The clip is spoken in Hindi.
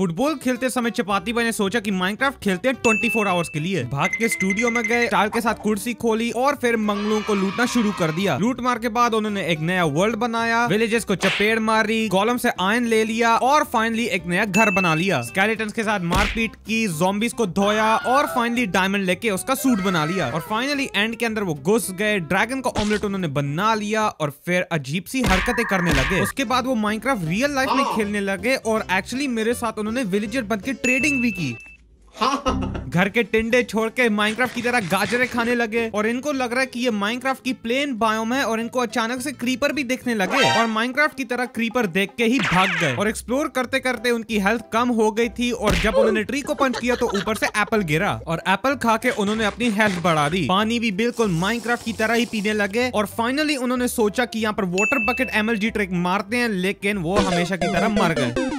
फुटबॉल खेलते समय चपाती भाई ने सोचा कि माइनक्राफ्ट खेलते हैं 24 फोर आवर्स के लिए भाग के स्टूडियो में गए टाल के साथ कुर्सी खोली और फिर मंगलों को लूटना शुरू कर दिया लूट मार के बाद उन्होंने एक नया वर्ल्ड बनाया विलेजेस को चपेड़ मारी कॉलम से आयन ले लिया और फाइनली एक नया घर बना लिया स्केलेटन के साथ मारपीट की जोम्बिस को धोया और फाइनली डायमंड लेके उसका सूट बना लिया और फाइनली एंड के अंदर वो घुस गए ड्रैगन का ऑमलेट उन्होंने बना लिया और फिर अजीब सी हरकते करने लगे उसके बाद वो माइनक्राफ्ट रियल लाइफ में oh. खेलने लगे और एक्चुअली मेरे साथ उन्होंने उन्होंने विलेजर बन के ट्रेडिंग भी की हाँ। घर के टिंडे छोड़ के माइनक्राफ्ट की तरह गाजरे खाने लगे और इनको लग रहा है कि ये माइनक्राफ्ट की प्लेन बायोम है और इनको अचानक से क्रीपर भी देखने लगे और माइनक्राफ्ट की तरह क्रीपर देख के ही भाग गए और एक्सप्लोर करते करते उनकी हेल्थ कम हो गई थी और जब उन्होंने ट्री को पंच किया तो ऊपर से एप्पल गिरा और एप्पल खा के उन्होंने अपनी हेल्थ बढ़ा दी पानी भी बिल्कुल माइनक्राफ्ट की तरह ही पीने लगे और फाइनली उन्होंने सोचा की यहाँ पर वाटर बकेट एमएलजी ट्रिक मारते हैं लेकिन वो हमेशा की तरह मर गए